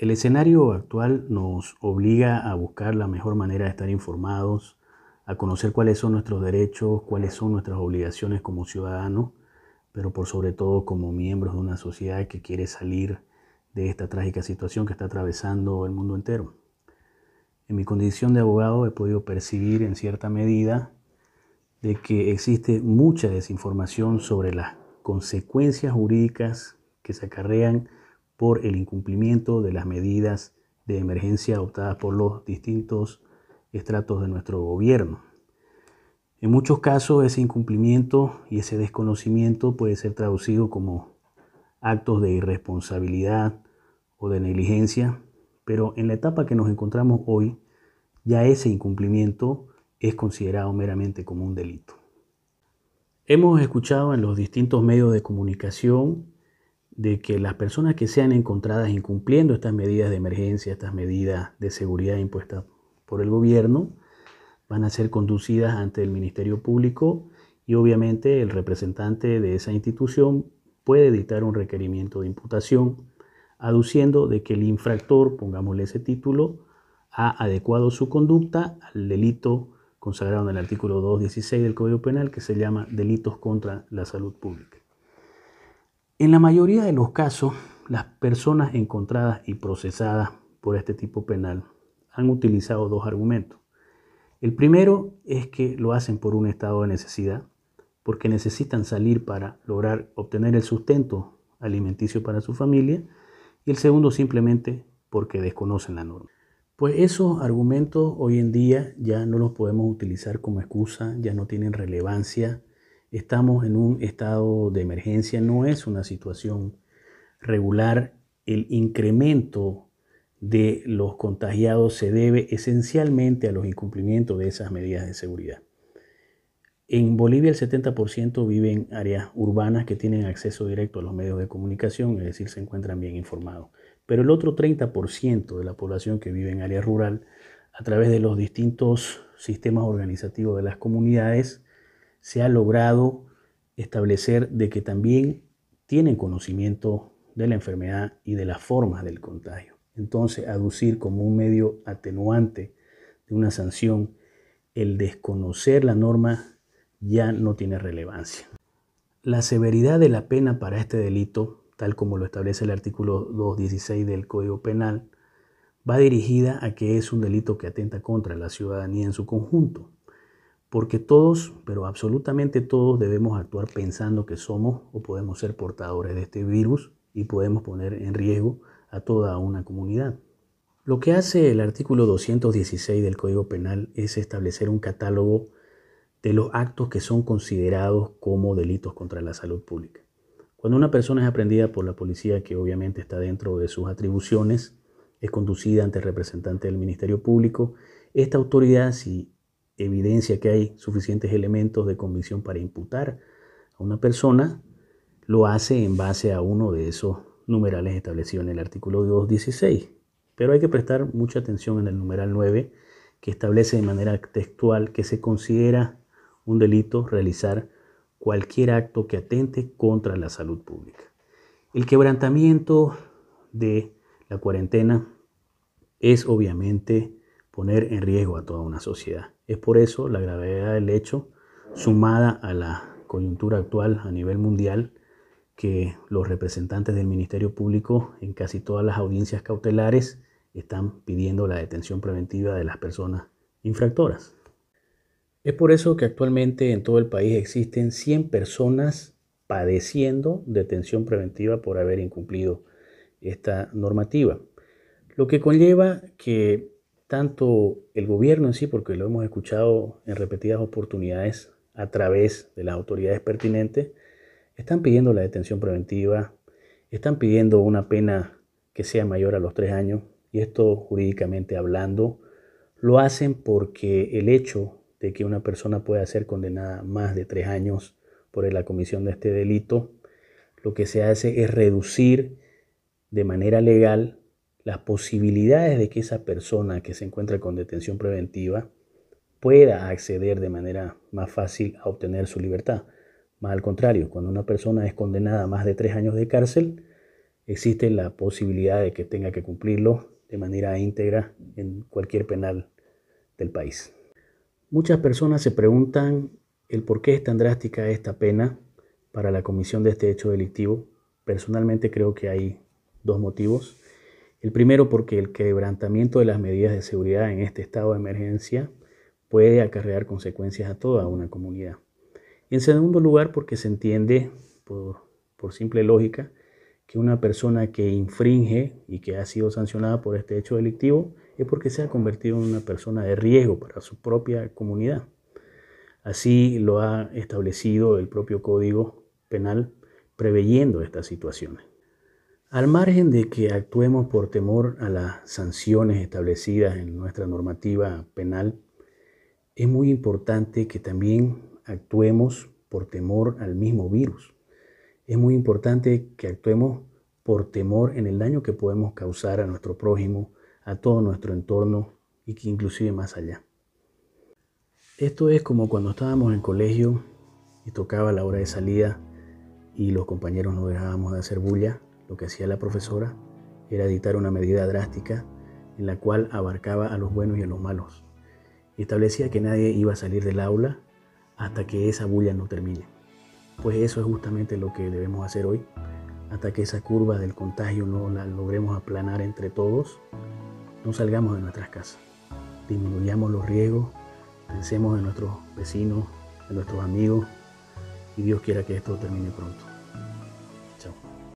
El escenario actual nos obliga a buscar la mejor manera de estar informados, a conocer cuáles son nuestros derechos, cuáles son nuestras obligaciones como ciudadanos, pero por sobre todo como miembros de una sociedad que quiere salir de esta trágica situación que está atravesando el mundo entero. En mi condición de abogado he podido percibir en cierta medida de que existe mucha desinformación sobre las consecuencias jurídicas que se acarrean por el incumplimiento de las medidas de emergencia adoptadas por los distintos estratos de nuestro gobierno. En muchos casos ese incumplimiento y ese desconocimiento puede ser traducido como actos de irresponsabilidad o de negligencia, pero en la etapa que nos encontramos hoy, ya ese incumplimiento es considerado meramente como un delito. Hemos escuchado en los distintos medios de comunicación de que las personas que sean encontradas incumpliendo estas medidas de emergencia, estas medidas de seguridad impuestas por el gobierno, van a ser conducidas ante el Ministerio Público y obviamente el representante de esa institución puede dictar un requerimiento de imputación, aduciendo de que el infractor, pongámosle ese título, ha adecuado su conducta al delito consagrado en el artículo 216 del Código Penal que se llama delitos contra la salud pública. En la mayoría de los casos, las personas encontradas y procesadas por este tipo penal han utilizado dos argumentos. El primero es que lo hacen por un estado de necesidad, porque necesitan salir para lograr obtener el sustento alimenticio para su familia, y el segundo simplemente porque desconocen la norma. Pues esos argumentos hoy en día ya no los podemos utilizar como excusa, ya no tienen relevancia Estamos en un estado de emergencia, no es una situación regular. El incremento de los contagiados se debe esencialmente a los incumplimientos de esas medidas de seguridad. En Bolivia el 70% vive en áreas urbanas que tienen acceso directo a los medios de comunicación, es decir, se encuentran bien informados. Pero el otro 30% de la población que vive en área rural, a través de los distintos sistemas organizativos de las comunidades, se ha logrado establecer de que también tienen conocimiento de la enfermedad y de las formas del contagio. Entonces, aducir como un medio atenuante de una sanción el desconocer la norma ya no tiene relevancia. La severidad de la pena para este delito, tal como lo establece el artículo 216 del Código Penal, va dirigida a que es un delito que atenta contra la ciudadanía en su conjunto, porque todos, pero absolutamente todos, debemos actuar pensando que somos o podemos ser portadores de este virus y podemos poner en riesgo a toda una comunidad. Lo que hace el artículo 216 del Código Penal es establecer un catálogo de los actos que son considerados como delitos contra la salud pública. Cuando una persona es aprendida por la policía, que obviamente está dentro de sus atribuciones, es conducida ante el representante del Ministerio Público, esta autoridad, si evidencia que hay suficientes elementos de convicción para imputar a una persona, lo hace en base a uno de esos numerales establecidos en el artículo 216. Pero hay que prestar mucha atención en el numeral 9, que establece de manera textual que se considera un delito realizar cualquier acto que atente contra la salud pública. El quebrantamiento de la cuarentena es obviamente poner en riesgo a toda una sociedad. Es por eso la gravedad del hecho, sumada a la coyuntura actual a nivel mundial, que los representantes del Ministerio Público en casi todas las audiencias cautelares están pidiendo la detención preventiva de las personas infractoras. Es por eso que actualmente en todo el país existen 100 personas padeciendo detención preventiva por haber incumplido esta normativa, lo que conlleva que tanto el gobierno en sí, porque lo hemos escuchado en repetidas oportunidades a través de las autoridades pertinentes, están pidiendo la detención preventiva, están pidiendo una pena que sea mayor a los tres años, y esto jurídicamente hablando, lo hacen porque el hecho de que una persona pueda ser condenada más de tres años por la comisión de este delito, lo que se hace es reducir de manera legal las posibilidades de que esa persona que se encuentra con detención preventiva pueda acceder de manera más fácil a obtener su libertad. Más al contrario, cuando una persona es condenada a más de tres años de cárcel, existe la posibilidad de que tenga que cumplirlo de manera íntegra en cualquier penal del país. Muchas personas se preguntan el por qué es tan drástica esta pena para la comisión de este hecho delictivo. Personalmente creo que hay dos motivos. El primero porque el quebrantamiento de las medidas de seguridad en este estado de emergencia puede acarrear consecuencias a toda una comunidad. en segundo lugar porque se entiende, por simple lógica, que una persona que infringe y que ha sido sancionada por este hecho delictivo es porque se ha convertido en una persona de riesgo para su propia comunidad. Así lo ha establecido el propio Código Penal preveyendo estas situaciones. Al margen de que actuemos por temor a las sanciones establecidas en nuestra normativa penal, es muy importante que también actuemos por temor al mismo virus. Es muy importante que actuemos por temor en el daño que podemos causar a nuestro prójimo, a todo nuestro entorno y que inclusive más allá. Esto es como cuando estábamos en colegio y tocaba la hora de salida y los compañeros no dejábamos de hacer bulla lo que hacía la profesora era dictar una medida drástica en la cual abarcaba a los buenos y a los malos. y Establecía que nadie iba a salir del aula hasta que esa bulla no termine. Pues eso es justamente lo que debemos hacer hoy, hasta que esa curva del contagio no la logremos aplanar entre todos, no salgamos de nuestras casas, disminuyamos los riesgos, pensemos en nuestros vecinos, en nuestros amigos, y Dios quiera que esto termine pronto.